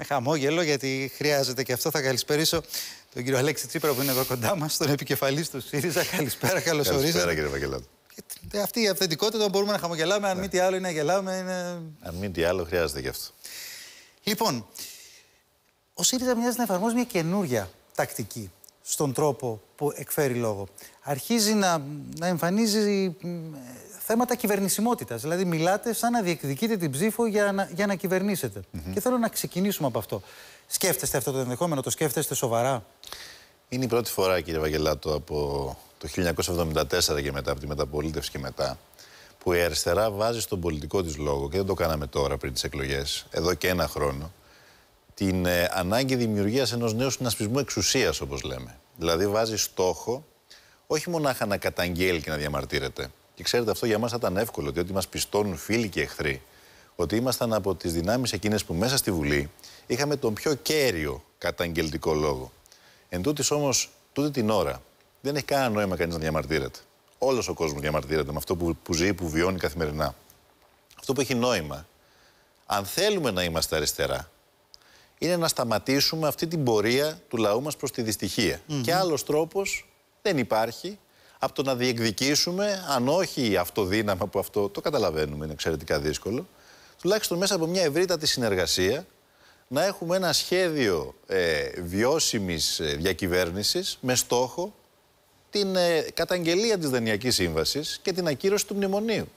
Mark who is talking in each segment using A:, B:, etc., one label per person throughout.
A: με χαμόγελο, γιατί χρειάζεται και αυτό. Θα καλησπέρισω τον κύριο Αλέξη Τσίπρα που είναι εδώ κοντά μας,
B: τον επικεφαλής του ΣΥΡΙΖΑ. Καλησπέρα, καλώς ορίσατε. Καλησπέρα, κύριε Αυτή η αυθεντικότητα μπορούμε να χαμογελάμε,
A: αν ναι. μη τι άλλο είναι να γελάμε. Είναι...
B: Αν μη τι άλλο, χρειάζεται γι' αυτό.
A: Λοιπόν, ο ΣΥΡΙΖΑ μοιάζει να εφαρμόζει μια καινούρια τακτική στον τρόπο που εκφέρει λόγο. Αρχίζει να, να εμφανίζει θέματα κυβερνησιμότητας. Δηλαδή, μιλάτε σαν να διεκδικείτε την ψήφο για να, για να κυβερνήσετε. Και θέλω να ξεκινήσουμε από αυτό. Σκέφτεστε αυτό το ενδεχόμενο, το σκέφτεστε σοβαρά.
B: Είναι η πρώτη φορά, κύριε Βαγγελάτο, από το 1974 και μετά, από τη μεταπολίτευση και μετά, που η αριστερά βάζει στον πολιτικό της λόγο, και δεν το κάναμε τώρα πριν τις εκλογές, εδώ και ένα χρόνο, την ε, ανάγκη δημιουργίας ενός νέου συνασπισμού εξουσίας, όπως λέμε. Δηλαδή βάζει στόχο όχι μονάχα να καταγγέλει και να διαμαρτύρεται. Και ξέρετε, αυτό για μας θα ήταν εύκολο, διότι μας πιστώνουν φίλοι και εχθροί ότι ήμασταν από τις δυνάμεις εκείνες που μέσα στη Βουλή είχαμε τον πιο κέριο καταγγελτικό λόγο. Εν τούτης όμως, τούτη την ώρα, δεν έχει κανένα νόημα κανείς να διαμαρτύρεται. Όλος ο κόσμος διαμαρτύρεται με αυτό που, που ζει, που βιώνει καθημερινά. Αυτό που έχει νόημα, αν θέλουμε να είμαστε αριστερά, είναι να σταματήσουμε αυτή την πορεία του λαού μας προς τη δυστυχία. Και άλλος τρόπος δεν υπάρχει από το να διεκδικήσουμε, αν όχι αυτοδύναμα που αυτό το καταλαβαίνουμε, είναι εξαιρετικά δύσκολο, τουλάχιστον μέσα από μια ευρύτατη συνεργασία να έχουμε ένα σχέδιο ε, βιώσιμης ε, διακυβέρνησης με στόχο την ε, καταγγελία της Δανειακής Σύμβασης και την ακύρωση του μνημονίου.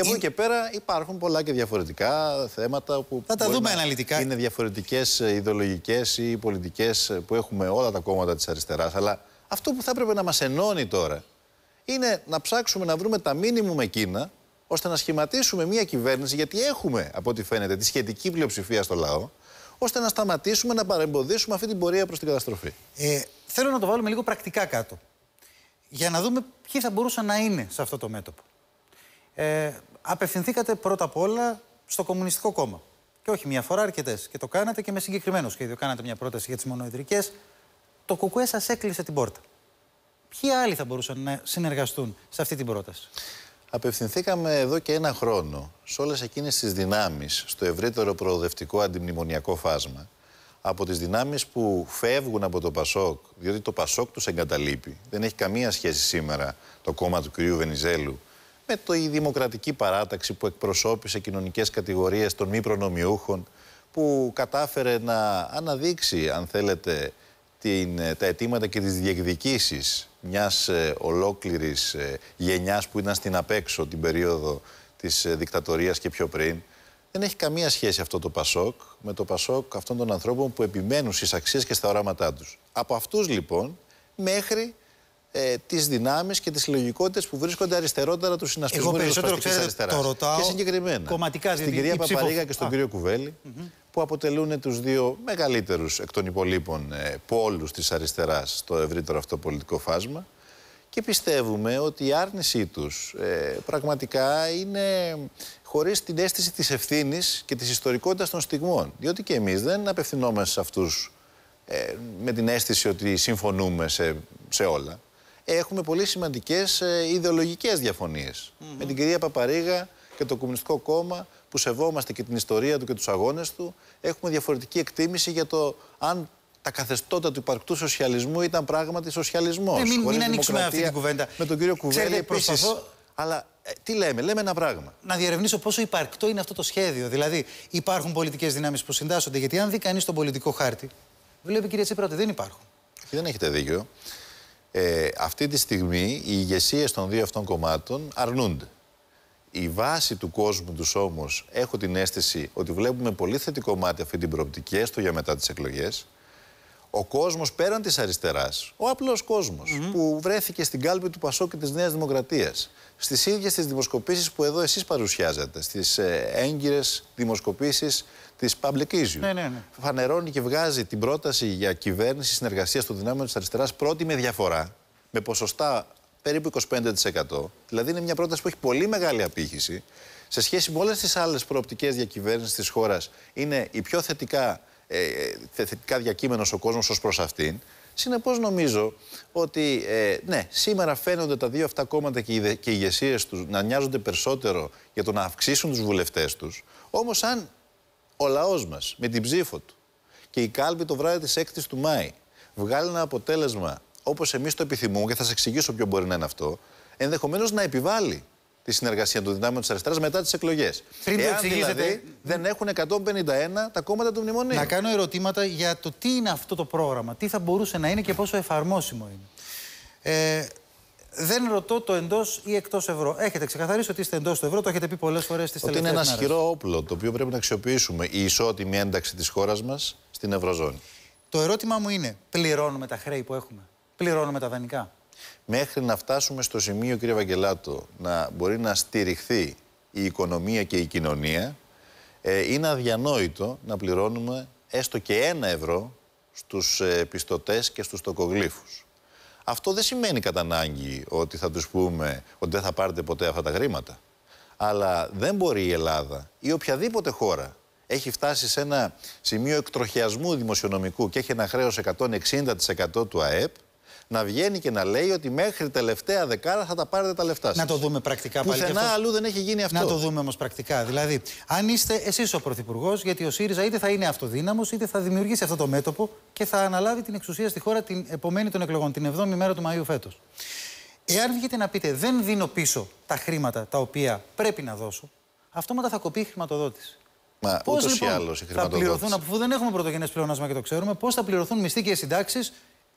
B: Και από εκεί και πέρα υπάρχουν πολλά και διαφορετικά θέματα που. Θα τα δούμε αναλυτικά. Είναι διαφορετικές ε, ιδεολογικές ή πολιτικές ε, που έχουμε όλα τα κόμματα της αριστεράς. Αλλά αυτό που θα έπρεπε να μας ενώνει τώρα είναι να ψάξουμε να βρούμε τα μήνυμα με εκείνα ώστε να σχηματίσουμε μια κυβέρνηση, γιατί έχουμε από ό,τι φαίνεται τη σχετική πλειοψηφία στο λαό, ώστε να σταματήσουμε να παρεμποδίσουμε αυτή την πορεία προς την καταστροφή. Ε, θέλω να το βάλουμε λίγο πρακτικά
A: κάτω. Για να δούμε ποιοι θα μπορούσαν να είναι σε αυτό το μέτωπο. Ε, απευθυνθήκατε πρώτα απ' όλα στο Κομμουνιστικό Κόμμα. Και όχι μία φορά, αρκετές. Και το κάνατε και με συγκεκριμένο σχέδιο. Κάνατε μια πρόταση για τις μονοεδρικέ. Το κουκουέ σας έκλεισε την πόρτα. Ποιοι άλλοι θα μπορούσαν να συνεργαστούν σε αυτή την πρόταση.
B: Απευθυνθήκαμε εδώ και ένα χρόνο σε όλες εκείνες τις δυνάμεις στο ευρύτερο προοδευτικό αντιμνημονιακό φάσμα. Από τις δυνάμεις που φεύγουν από το Πασόκ, διότι το Πασόκ τους εγκαταλείπει. Δεν έχει καμία σχέση σήμερα το κόμμα του κ. Βενιζέλου με το η Δημοκρατική Παράταξη που εκπροσώπησε κοινωνικές κατηγορίες των μη προνομιούχων, που κατάφερε να αναδείξει, αν θέλετε, την, τα αιτήματα και τις διεκδικήσεις μιας ε, ολόκληρης ε, γενιάς που ήταν στην απέξω την περίοδο της ε, δικτατορίας και πιο πριν. Δεν έχει καμία σχέση αυτό το Πασόκ με το Πασόκ αυτών των ανθρώπων που επιμένουν στις αξίες και στα οράματά τους. Από αυτούς λοιπόν μέχρι ε, τις δυνάμεις και τις συλλογικότητε που βρίσκονται αριστερότερα του συνασπισμού Εγώ περισσότερο ξέρετε, το ρωτάω και συγκεκριμένα. Κομματικά, στην κυρία ψήφο... και στον κύριο Κουβέλη, που αποτελούν τους δύο μεγαλύτερους εκ των υπολείπων ε, πόλους της αριστεράς στο ευρύτερο αυτό πολιτικό φάσμα. Και πιστεύουμε ότι η άρνησή τους ε, πραγματικά είναι χωρίς την αίσθηση της ευθύνης και της ιστορικότητας των στιγμών. Διότι και εμείς δεν απευθυνόμαστε σε αυτούς ε, με την αίσθηση ότι συμφωνούμε σε, σε όλα έχουμε πολύ σημαντικές ε, ιδεολογικές διαφωνίες. Με την κυρία Παπαρίγα και το Κομμουνιστικό Κόμμα, που σεβόμαστε και την ιστορία του και τους αγώνες του, έχουμε διαφορετική εκτίμηση για το αν τα καθεστώτα του υπαρκτού σοσιαλισμού ήταν πράγματι σοσιαλισμός. Ναι, μην, ανοίξουμε αυτή την κουβέντα. Με τον κύριο Κουβέλη Προσπαθώ... Αλλά ε, τι λέμε, λέμε ένα πράγμα.
A: Να διερευνήσω πόσο υπαρκτό είναι αυτό το σχέδιο. Δηλαδή, υπάρχουν πολιτικές δυνάμεις που συντάσσονται. Γιατί αν δει κανείς τον πολιτικό χάρτη, βλέπει, κυρία Τσίπρα, ότι δεν υπάρχουν.
B: Και δεν έχετε δίκιο. Ε, αυτή τη στιγμή οι ηγεσίες των δύο αυτών κομμάτων αρνούνται. Η βάση του κόσμου τους όμως έχω την αίσθηση ότι βλέπουμε πολύ θετικό μάτι αυτή την προοπτική, έστω για μετά τις εκλογές. Ο κόσμος πέραν της αριστεράς, ο απλός κόσμος που βρέθηκε στην κάλπη του Πασό και της Νέας Δημοκρατίας, στις ίδιες τις δημοσκοπήσεις που εδώ εσείς παρουσιάζετε, στις ε, έγκυρες δημοσκοπήσεις της Public Issue. Ναι, ναι, ναι. Φανερώνει και βγάζει την πρόταση για κυβέρνηση συνεργασία των δυνάμεων της αριστεράς πρώτη με διαφορά, με ποσοστά περίπου 25%. Δηλαδή είναι μια πρόταση που έχει πολύ μεγάλη απήχηση. Σε σχέση με όλες τις άλλες προοπτικές διακυβέρνησης της χώρας, είναι η πιο θετικά ε, ε, θετικά διακείμενος ο κόσμος ως προς αυτήν. Συνεπώς, νομίζω ότι ε, ναι, σήμερα φαίνονται τα δύο αυτά κόμματα και οι ηγεσίες τους να νοιάζονται περισσότερο για το να αυξήσουν τους βουλευτές τους. Όμως, αν ο λαός μας με την ψήφο του και η κάλπη το βράδυ της 6η του Μάη βγάλει ένα αποτέλεσμα όπως εμείς το επιθυμούμε, και θα σας εξηγήσω ποιο μπορεί να είναι αυτό, ενδεχομένως να επιβάλλει τη συνεργασία του δυνάμεων της αριστεράς μετά τις εκλογές. Πριν Εάν εξηγήσετε... δηλαδή δεν έχουν 151 τα κόμματα του μνημονίου.
A: Να κάνω ερωτήματα για το τι είναι αυτό το πρόγραμμα, τι θα μπορούσε να είναι και πόσο εφαρμόσιμο είναι. Ε, δεν ρωτώ το εντός ή εκτός ευρώ. Έχετε ξεκαθαρίσει ότι είστε εντός του ευρώ, το έχετε πει πολλές φορές στι τελευταίε. Ότι είναι ένα ισχυρό
B: όπλο το οποίο πρέπει να αξιοποιήσουμε η ισότιμη τελευταιε ειναι ενα ισχυρο οπλο το οποιο πρεπει να αξιοποιησουμε η ισοτιμη ενταξη της χώρας μας στην Ευρωζώνη.
A: Το ερώτημά μου είναι, πληρώνουμε τα χρέη που έχουμε, πληρώνουμε τα
B: δανεικά. Μέχρι να φτάσουμε στο σημείο, κύριε Βαγγελάτο, να μπορεί να στηριχθεί η οικονομία και η κοινωνία, ε, είναι αδιανόητο να πληρώνουμε έστω και ένα ευρώ στους ε, πιστωτές και στους τοκογλήφους. Αυτό δεν σημαίνει κατά ανάγκη ότι θα τους πούμε ότι δεν θα πάρετε ποτέ αυτά τα χρήματα. Αλλά δεν μπορεί η Ελλάδα ή οποιαδήποτε χώρα έχει φτάσει σε ένα σημείο εκτροχιασμού δημοσιονομικού και έχει ένα χρέος 160% του ΑΕΠ να βγαίνει και να λέει ότι μέχρι τελευταία δεκάρα θα τα πάρετε τα λεφτά σας. Να το δούμε πρακτικά πάλι. Πουθενά αλλού
A: δεν έχει γίνει αυτό. Να το δούμε όμως πρακτικά. Δηλαδή, αν είστε εσείς ο Πρωθυπουργός, γιατί ο ΣΥΡΙΖΑ είτε θα είναι αυτοδύναμος, είτε θα δημιουργήσει αυτό το μέτωπο και θα αναλάβει την εξουσία στη χώρα την επομένη των εκλογών, την 7η μέρα του Μαΐου φέτος. Εάν βγείτε να πείτε δεν δίνω πίσω τα χρήματα τα οποία πρέπει να δώσω, αυτόματα θα κοπεί η χρηματοδότηση. Μα πω λοιπόν, θα πληρωθούν, αφού δεν έχουμε πρωτογενές πλεονάσμα και το ξέρουμε, πώς θα πληρωθούν μισθοί και συντάξει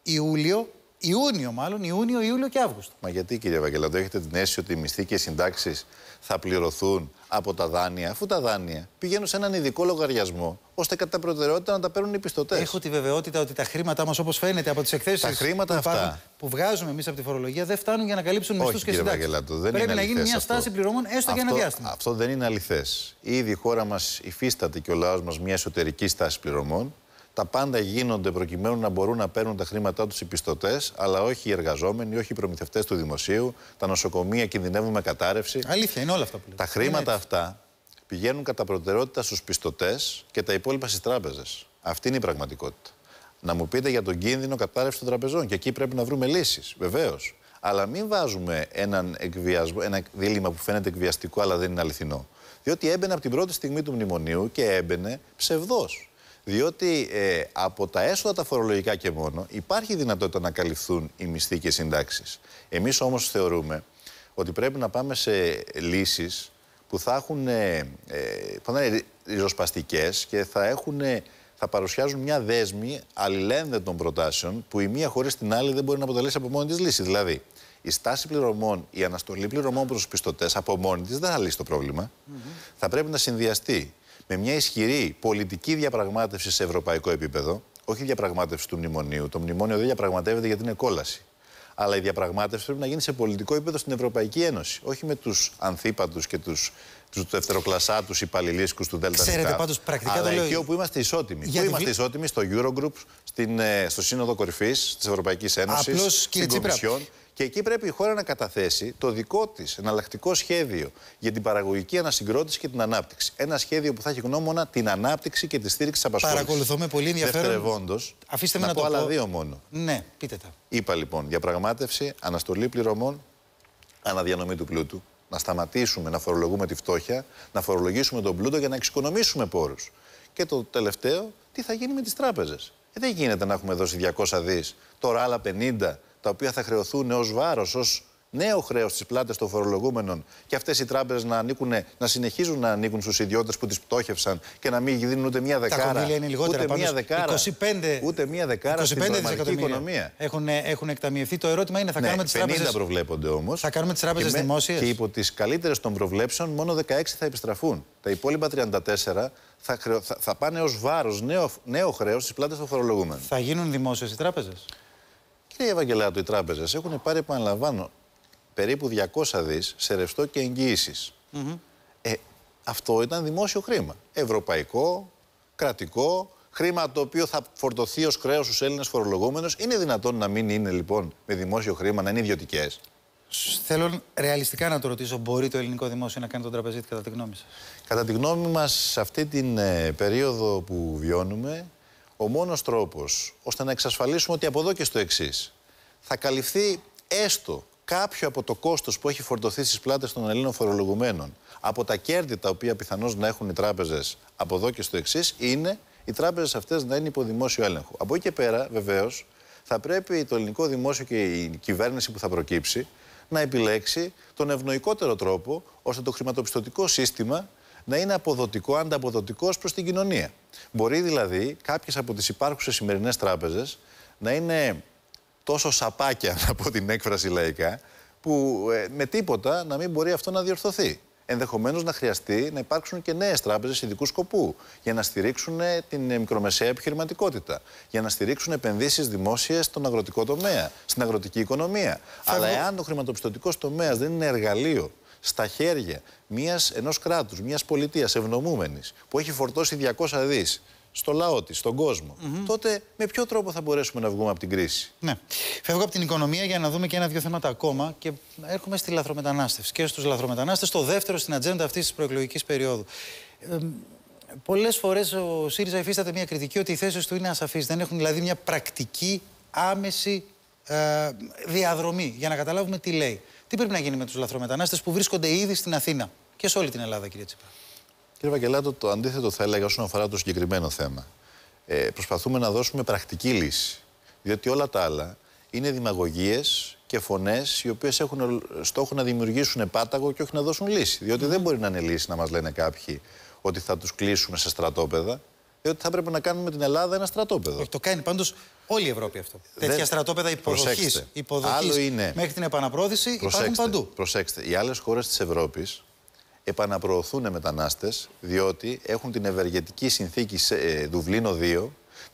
A: Ιούλιο Ιούνιο,
B: μάλλον Ιούνιο, Ιούλιο και Αύγουστο. Μα γιατί κύριε Βαγγελάντο, έχετε την αίσθηση ότι οι μισθοί και οι συντάξεις θα πληρωθούν από τα δάνεια, αφού τα δάνεια πηγαίνουν σε έναν ειδικό λογαριασμό, ώστε κατά προτεραιότητα
A: να τα παίρνουν οι πιστωτές. Έχω
B: τη βεβαιότητα ότι τα χρήματά
A: μας, όπως φαίνεται από τις εκθέσεις που, αυτά... που βγάζουμε εμείς από τη φορολογία, δεν φτάνουν για να καλύψουν μισθούς και συντάξει. Πρέπει να γίνει μια αυτό. στάση πληρωμών έστω αυτό, για ένα διάστημα.
B: Αυτό δεν είναι αληθές. Ήδη η χώρα μας υφίσταται και ο λαός μας μια εσωτερική στάση πληρωμών τα πάντα γίνονται προκειμένου να μπορούν να παίρνουν τα χρήματά τους οι πιστωτές, αλλά όχι οι εργαζόμενοι, όχι οι προμηθευτές του δημοσίου. Τα νοσοκομεία κινδυνεύουν με κατάρρευση. Αλήθεια, είναι όλα αυτά που λέτε. Τα χρήματα ναι. αυτά πηγαίνουν κατά προτεραιότητα στους πιστωτές και τα υπόλοιπα στις τράπεζες. Αυτή είναι η πραγματικότητα. Να μου πείτε για τον κίνδυνο κατάρρευσης των τραπεζών. Και εκεί πρέπει να βρούμε λύσεις, βεβαίως. Αλλά μην βάζουμε έναν εκβιασμό, ένα δίλημα που φαίνεται εκβιαστικό, αλλά δεν είναι αληθινό. Διότι έμπαινε από την πρώτη στιγμή του μνημονίου και έμπαινε ψευδός. Διότι ε, από τα έσοδα τα φορολογικά και μόνο υπάρχει δυνατότητα να καλυφθούν οι μισθοί και οι συντάξεις. Εμείς όμως θεωρούμε ότι πρέπει να πάμε σε λύσεις που θα, έχουν, ε, ε θα είναι ριζοσπαστικές και θα, έχουν, ε, θα παρουσιάζουν μια δέσμη αλληλένδετων προτάσεων που η μία χωρίς την άλλη δεν μπορεί να αποτελέσει από μόνη της λύση. Δηλαδή, η στάση πληρωμών, η αναστολή πληρωμών προς τους πιστωτές από μόνη της δεν θα λύσει το πρόβλημα. Θα πρέπει να συνδυαστεί με μια ισχυρή πολιτική διαπραγμάτευση σε ευρωπαϊκό επίπεδο, όχι διαπραγμάτευση του μνημονίου. Το μνημόνιο δεν διαπραγματεύεται γιατί είναι κόλαση. Αλλά η διαπραγμάτευση πρέπει να γίνει σε πολιτικό επίπεδο στην Ευρωπαϊκή Ένωση. Όχι με τους ανθίπατους και τους τους υπαλληλίσκους του ΔΕΛΤΑ. Ξέρετε, πάντως πρακτικά Αλλά το λέω. Εκεί όπου είμαστε ισότιμοι. Γιατί... Πού είμαστε ισότιμοι στο Eurogroup, στην, ε, στο Σύνοδο Κορυφής της Ευρωπαϊκής Ένωσης, στην Κομισιόν. Και εκεί πρέπει η χώρα να καταθέσει το δικό της εναλλακτικό σχέδιο για την παραγωγική ανασυγκρότηση και την ανάπτυξη. Ένα σχέδιο που θα έχει γνώμονα την ανάπτυξη και τη στήριξη της απασχόλησης. Παρακολουθώ με πολύ ενδιαφέρον. Αφήστε με να, να πω το πω. άλλα δύο μόνο. Ναι, πείτε τα. Είπα λοιπόν διαπραγμάτευση, αναστολή πληρωμών, αναδιανομή του πλούτου. Να σταματήσουμε να φορολογούμε τη φτώχεια, να φορολογήσουμε τον πλούτο για να εξοικονομήσουμε πόρους. Και το τελευταίο, τι θα γίνει με τις τράπεζες. Ε, δεν γίνεται να έχουμε δώσει 200 δις, τώρα άλλα 50 τα οποία θα χρεωθούν ως βάρος, ως νέο χρέος στις πλάτες των φορολογούμενων και αυτές οι τράπεζες να, ανήκουν, να συνεχίζουν να ανήκουν στους ιδιώτες που τις πτώχευσαν και να μην δίνουν ούτε μία δεκάρα. Τα είναι λιγότερα, ούτε μία δεκάρα. 25, ούτε μία δεκάρα 25 στην οικονομία.
A: Έχουν, έχουν εκταμιευθεί. Το ερώτημα είναι, θα ναι, κάνουμε τις τράπεζες. 50
B: προβλέπονται όμως. Θα κάνουμε τις τράπεζε δημόσιες. Και υπό τις καλύτερες των προβλέψεων, μόνο 16 θα επιστραφούν. Τα υπόλοιπα 34 θα, θα πάνε ως βάρος, νέο, νέο χρέος στις πλάτες των φορολογούμενων. Θα γίνουν δημόσιες οι τράπεζες. Κύριε Ευαγγελάτο, οι τράπεζες έχουν πάρει, επαναλαμβάνω, περίπου 200 δις σε ρευστό και εγγυησει Ε, αυτό ήταν δημόσιο χρήμα. Ευρωπαϊκό, κρατικό, χρήμα το οποίο θα φορτωθεί ως χρέο στους Έλληνες φορολογούμενους. Είναι δυνατόν να μην είναι λοιπόν με δημόσιο χρήμα, να είναι ιδιωτικές.
A: Θέλω ρεαλιστικά να το ρωτήσω, μπορεί το ελληνικό δημόσιο να κάνει τον
B: τραπεζίτη κατά τη γνώμη σας. Κατά τη γνώμη μας, σε αυτή την ε, περίοδο που βιώνουμε, ο μόνος τρόπος ώστε να εξασφαλίσουμε ότι από εδώ και στο εξής θα καλυφθεί έστω κάποιο από το κόστος που έχει φορτωθεί στις πλάτες των Ελλήνων φορολογουμένων από τα κέρδη τα οποία πιθανώς να έχουν οι τράπεζες από εδώ και στο εξής είναι οι τράπεζες αυτές να είναι υπό δημόσιο έλεγχο. Από εκεί και πέρα βεβαίως θα πρέπει το ελληνικό δημόσιο και η κυβέρνηση που θα προκύψει να επιλέξει τον ευνοϊκότερο τρόπο ώστε το χρηματοπιστωτικό σύστημα να είναι αποδοτικό, ανταποδοτικό προς την κοινωνία. Μπορεί δηλαδή κάποιες από τις υπάρχουσες σημερινές τράπεζες να είναι τόσο σαπάκια, να πω την έκφραση λαϊκά, που ε, με τίποτα να μην μπορεί αυτό να διορθωθεί. Ενδεχομένως να χρειαστεί να υπάρξουν και νέες τράπεζες ειδικού σκοπού για να στηρίξουν ε, την ε, μικρομεσαία επιχειρηματικότητα, για να στηρίξουν επενδύσεις δημόσιες στον αγροτικό τομέα, στην αγροτική οικονομία. Αλλά εάν ο χρηματοπιστωτικό τομέας δεν είναι εργαλείο στα χέρια μιας, ενός κράτους, μιας πολιτείας ευνομούμενης που έχει φορτώσει 200 δις στο λαό της, στον κόσμο, τότε με ποιο τρόπο θα μπορέσουμε να βγούμε από την κρίση.
A: Ναι. Φεύγω από την οικονομία για να δούμε και ένα-δύο θέματα ακόμα και έρχομαι στη λαθρομετανάστευση και στους λαθρομετανάστες, το δεύτερο στην ατζέντα αυτής της προεκλογικής περίοδου. Ε, Πολλές φορές ο ΣΥΡΙΖΑ υφίσταται μια κριτική ότι οι θέσεις του είναι ασαφείς. Δεν έχουν δηλαδή μια πρακτική, άμεση ε, διαδρομή για να καταλάβουμε τι λέει. Τι πρέπει να γίνει με τους λαθρομετανάστες που βρίσκονται ήδη στην Αθήνα και σε όλη την Ελλάδα, κύριε Τσίπρα.
B: Κύριε Βαγκελάτο, το αντίθετο θα έλεγα όσον αφορά το συγκεκριμένο θέμα. Ε, προσπαθούμε να δώσουμε πρακτική λύση. Διότι όλα τα άλλα είναι δημαγωγίες και φωνές οι οποίες έχουν στόχο να δημιουργήσουν επάταγο και όχι να δώσουν λύση. Διότι δεν μπορεί να είναι λύση να μας λένε κάποιοι ότι θα τους κλείσουμε σε στρατόπεδα διότι ε, θα έπρεπε να κάνουμε την
A: Ελλάδα ένα στρατόπεδο. Όχι, το κάνει πάντως όλη η Ευρώπη αυτό. Δεν... Τέτοια στρατόπεδα υποδοχής είναι... μέχρι την επαναπρόθεση υπάρχουν παντού.
B: Προσέξτε, οι άλλες χώρες της Ευρώπης επαναπροωθούν μετανάστες διότι έχουν την ευεργετική συνθήκη σε, ε, Δουβλίνο 2,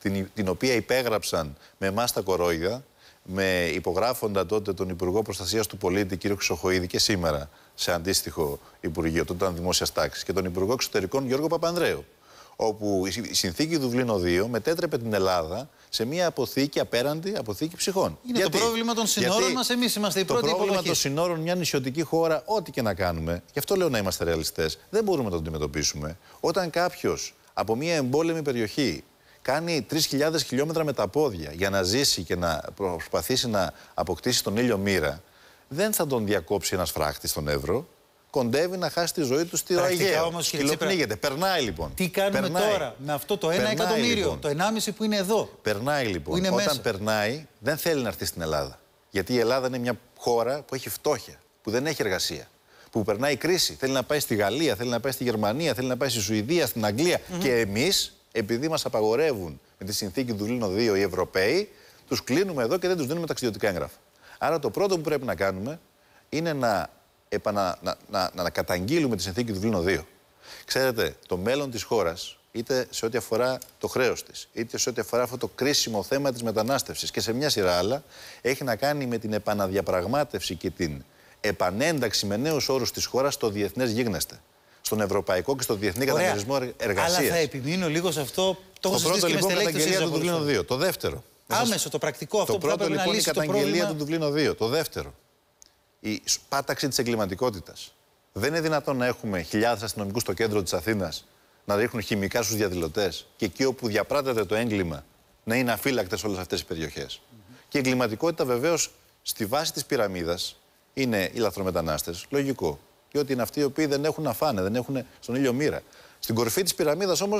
B: την, την οποία υπέγραψαν με εμάς τα κορόιδα, με υπογράφοντα τότε τον Υπουργό Προστασίας του Πολίτη, κύριο Ξοχοίδη, και σήμερα σε αντίστοιχο Υπουργείο, τότε ήταν δημόσιας τάξης, και τον Υπουργό Εξωτερικών Γιώργο Παπανδρέου όπου η συνθήκη Δουβλίνο 2 μετέτρεπε την Ελλάδα σε μια αποθήκη απέραντη αποθήκη ψυχών. Είναι γιατί, το πρόβλημα των συνόρων μας. Εμείς είμαστε οι πρώτη Το πρόβλημα των συνόρων, μια νησιωτική χώρα, ό,τι και να κάνουμε, γι' αυτό λέω να είμαστε ρεαλιστές, δεν μπορούμε να το αντιμετωπίσουμε. Όταν κάποιος από μια εμπόλεμη περιοχή κάνει 3.000 χιλιόμετρα με τα πόδια για να ζήσει και να προσπαθήσει να αποκτήσει τον ήλιο μοίρα, δεν θα τον διακόψει ένας φράχτης στον Εύρο κοντεύει να χάσει τη ζωή του στη Ραγία. Όμως, Κυλοπνίγεται. Περνάει λοιπόν. Τι κάνουμε περνάει. τώρα με αυτό το 1 εκατομμύριο, λοιπόν. το 1,5 που είναι εδώ. Περνάει λοιπόν. Όταν μέσα. περνάει, δεν θέλει να έρθει στην Ελλάδα. Γιατί η Ελλάδα είναι μια χώρα που έχει φτώχεια, που δεν έχει εργασία. Που περνάει κρίση. Θέλει να πάει στη Γαλλία, θέλει να πάει στη Γερμανία, θέλει να πάει στη Σουηδία, στην Αγγλία. Mm -hmm. Και εμείς, επειδή μας απαγορεύουν με τη συνθήκη του Λίνο 2 οι Ευρωπαίοι, τους κλείνουμε εδώ και δεν τους δίνουμε ταξιδιωτικά έγγραφα. Άρα το πρώτο που πρέπει να κάνουμε είναι να να, να, να, καταγγείλουμε τη συνθήκη του Βλήνου 2. Ξέρετε, το μέλλον της χώρας, είτε σε ό,τι αφορά το χρέος της, είτε σε ό,τι αφορά αυτό το κρίσιμο θέμα της μετανάστευσης και σε μια σειρά άλλα, έχει να κάνει με την επαναδιαπραγμάτευση και την επανένταξη με νέους όρους της χώρας στο διεθνές γίγνεσθε. Στον ευρωπαϊκό και στο διεθνή καταμερισμό εργασία. Αλλά θα
A: επιμείνω λίγο σε αυτό. Το, το πρώτο λοιπόν η καταγγελία του Δουβλίνου
B: 2. Το δεύτερο. Άμεσο, το πρακτικό αυτό λοιπόν το πρώτο, λοιπόν, η καταγγελία του Δουβλίνου 2. Το δεύτερο η σπάταξη της εγκληματικότητας. Δεν είναι δυνατόν να έχουμε χιλιάδες αστυνομικούς στο κέντρο της Αθήνας να ρίχνουν χημικά στους διαδηλωτές και εκεί όπου διαπράτεται το έγκλημα να είναι αφύλακτες όλες αυτές οι περιοχε Και η εγκληματικότητα βεβαίως στη βάση της πυραμίδας είναι οι λαθρομετανάστες. Λογικό. Διότι είναι αυτοί οι οποίοι δεν έχουν να φάνε, δεν έχουν στον ήλιο μοίρα. Στην κορυφή της πυραμίδας όμως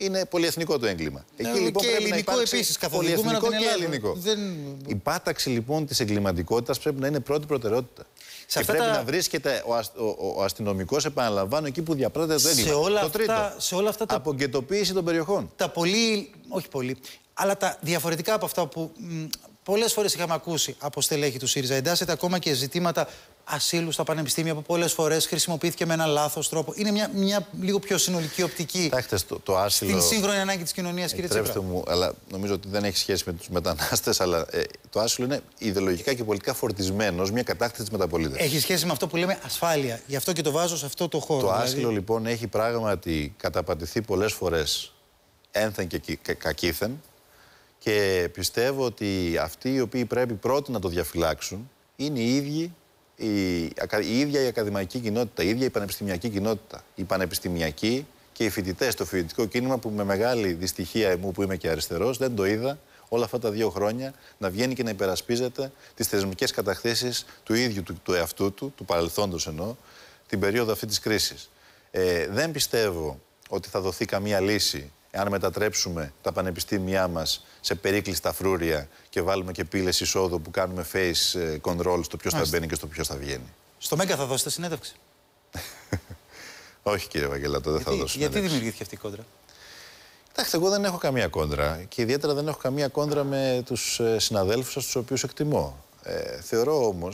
B: είναι πολυεθνικό το έγκλημα. Ναι, Εκεί λοιπόν, και ελληνικό επίσης. Πολυεθνικό και ελληνικό. Δεν... Η πάταξη λοιπόν της εγκληματικότητας πρέπει να είναι πρώτη προτεραιότητα. και πρέπει να βρίσκεται ο, αστυνομικός, αστυνομικός, επαναλαμβάνω, εκεί που διαπράττεται το έγκλημα. Σε όλα το τρίτο,
A: σε όλα αυτά τα... Απογκαιτοποίηση των περιοχών. Τα πολύ. Όχι πολύ. Αλλά τα διαφορετικά από αυτά που Πολλές φορές είχαμε ακούσει από στελέχη του ΣΥΡΙΖΑ. Εντάσσεται ακόμα και ζητήματα ασύλου στα πανεπιστήμια που πολλές φορές χρησιμοποιήθηκε με ένα λάθος τρόπο. Είναι μια, μια λίγο πιο συνολική οπτική. Κοιτάξτε, το, το
B: άσυλο. Την σύγχρονη
A: ανάγκη της κοινωνίας, κύριε Τσίπρα.
B: μου, αλλά νομίζω ότι δεν έχει σχέση με τους μετανάστες. Αλλά ε, το άσυλο είναι ιδεολογικά και πολιτικά φορτισμένος μια κατάκτηση της μεταπολίτευσης.
A: Έχει σχέση με αυτό που λέμε ασφάλεια. Γι' αυτό και το βάζω σε αυτό το χώρο. Το δηλαδή- άσυλο
B: λοιπόν έχει πράγματι καταπατηθεί πολλές φορές ένθεν και κακήθεν και πιστεύω ότι αυτοί οι οποίοι πρέπει πρώτοι να το διαφυλάξουν είναι ίδιοι η, η ίδια η ακαδημαϊκή κοινότητα, η ίδια η πανεπιστημιακή κοινότητα. Η πανεπιστημιακή και οι φοιτητές, το φοιτητικό κίνημα που με μεγάλη δυστυχία μου που είμαι και αριστερός, δεν το είδα όλα αυτά τα δύο χρόνια να βγαίνει και να υπερασπίζεται τις θεσμικές κατακτήσεις του ίδιου του, του εαυτού του, του παρελθόντος εννοώ, την περίοδο αυτή της κρίσης. Ε, δεν πιστεύω ότι θα δοθεί καμία λύση αν μετατρέψουμε τα πανεπιστήμια μας σε περίκλειστα φρούρια και βάλουμε και πύλες εισόδου που κάνουμε face ε, control στο ποιος θα μπαίνει και στο ποιος θα βγαίνει.
A: Στο Μέγκα θα δώσετε συνέντευξη.
B: Όχι κύριε Βαγγελάτο, δεν θα δώσω. Γιατί δημιουργήθηκε αυτή η κόντρα. Κοιτάξτε, εγώ δεν έχω καμία κόντρα και ιδιαίτερα δεν έχω καμία κόντρα με τους ε, συναδέλφους σας, τους οποίους εκτιμώ. Ε, θεωρώ όμως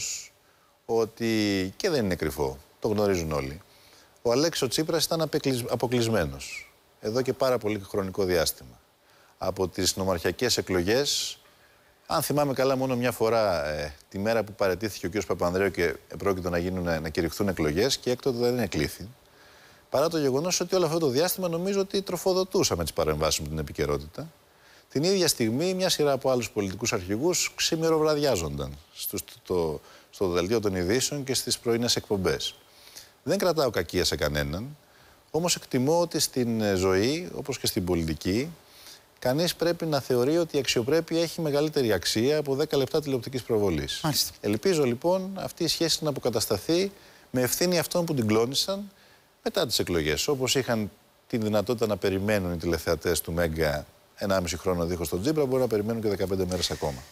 B: ότι και δεν είναι κρυφό, το γνωρίζουν όλοι. Ο Αλέξο Τσίπρας ήταν αποκλεισμένος εδώ και πάρα πολύ χρονικό διάστημα. Από τις νομαρχιακές εκλογές, αν θυμάμαι καλά μόνο μια φορά ε, τη μέρα που παρετήθηκε ο κ. Παπανδρέου και πρόκειτο να, γίνουν, να κηρυχθούν εκλογές και έκτοτε δεν εκλήθη. Παρά το γεγονός ότι όλο αυτό το διάστημα νομίζω ότι τροφοδοτούσαμε τις παρεμβάσεις με την επικαιρότητα. Την ίδια στιγμή μια σειρά από άλλους πολιτικούς αρχηγούς ξημεροβραδιάζονταν στο, στο, στο δελτίο των ειδήσεων και στις πρωινές εκπομπές. Δεν κρατάω κακία σε κανέναν. Όμως εκτιμώ ότι στην ε, ζωή, όπως και στην πολιτική, κανείς πρέπει να θεωρεί ότι η αξιοπρέπεια έχει μεγαλύτερη αξία από 10 λεπτά τηλεοπτικής προβολής. Ελπίζω λοιπόν αυτή η σχέση να αποκατασταθεί με ευθύνη αυτών που την κλώνησαν μετά τις εκλογές, όπως είχαν την δυνατότητα να περιμένουν οι τηλεθεατές του Μέγκα 1,5 χρόνο δίχως τον Τζίπρα, μπορεί να περιμένουν και 15 μέρες ακόμα.